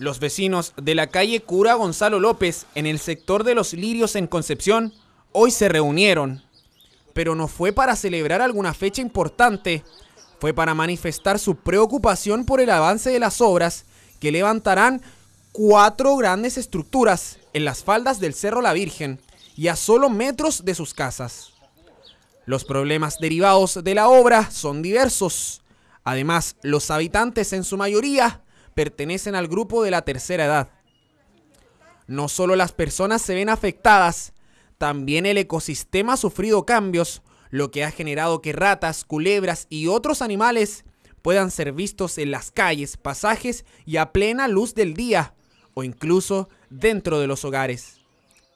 Los vecinos de la calle Cura Gonzalo López, en el sector de los Lirios en Concepción, hoy se reunieron. Pero no fue para celebrar alguna fecha importante, fue para manifestar su preocupación por el avance de las obras que levantarán cuatro grandes estructuras en las faldas del Cerro La Virgen y a solo metros de sus casas. Los problemas derivados de la obra son diversos. Además, los habitantes en su mayoría pertenecen al grupo de la tercera edad. No solo las personas se ven afectadas, también el ecosistema ha sufrido cambios, lo que ha generado que ratas, culebras y otros animales puedan ser vistos en las calles, pasajes y a plena luz del día, o incluso dentro de los hogares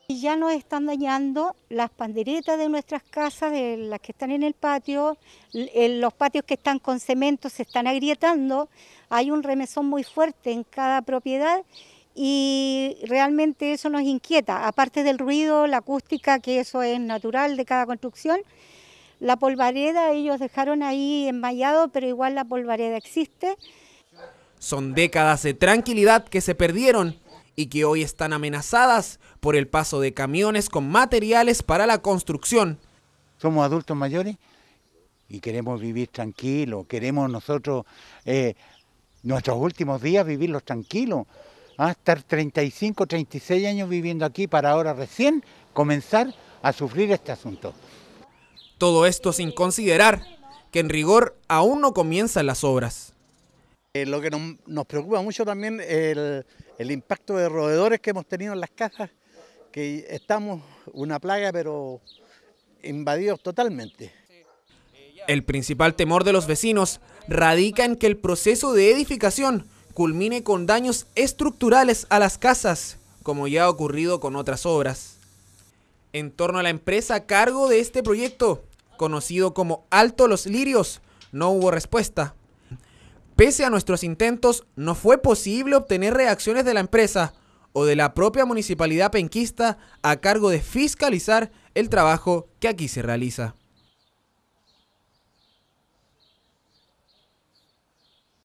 ya nos están dañando las panderetas de nuestras casas, de las que están en el patio, eh, los patios que están con cemento se están agrietando, hay un remesón muy fuerte en cada propiedad y realmente eso nos inquieta, aparte del ruido, la acústica, que eso es natural de cada construcción. La polvareda ellos dejaron ahí enmayado, pero igual la polvareda existe. Son décadas de tranquilidad que se perdieron y que hoy están amenazadas por el paso de camiones con materiales para la construcción. Somos adultos mayores y queremos vivir tranquilos, queremos nosotros eh, nuestros últimos días vivirlos tranquilos. A ah, estar 35, 36 años viviendo aquí para ahora recién comenzar a sufrir este asunto. Todo esto sin considerar que en rigor aún no comienzan las obras lo que nos, preocupa mucho también el, el impacto de roedores que hemos tenido en las casas, que estamos una plaga, pero invadidos totalmente. El principal temor de los vecinos radica en que el proceso de edificación culmine con daños estructurales a las casas, como ya ha ocurrido con otras obras. En torno a la empresa a cargo de este proyecto, conocido como Alto Los Lirios, no hubo respuesta. Pese a nuestros intentos, no fue posible obtener reacciones de la empresa o de la propia municipalidad penquista a cargo de fiscalizar el trabajo que aquí se realiza.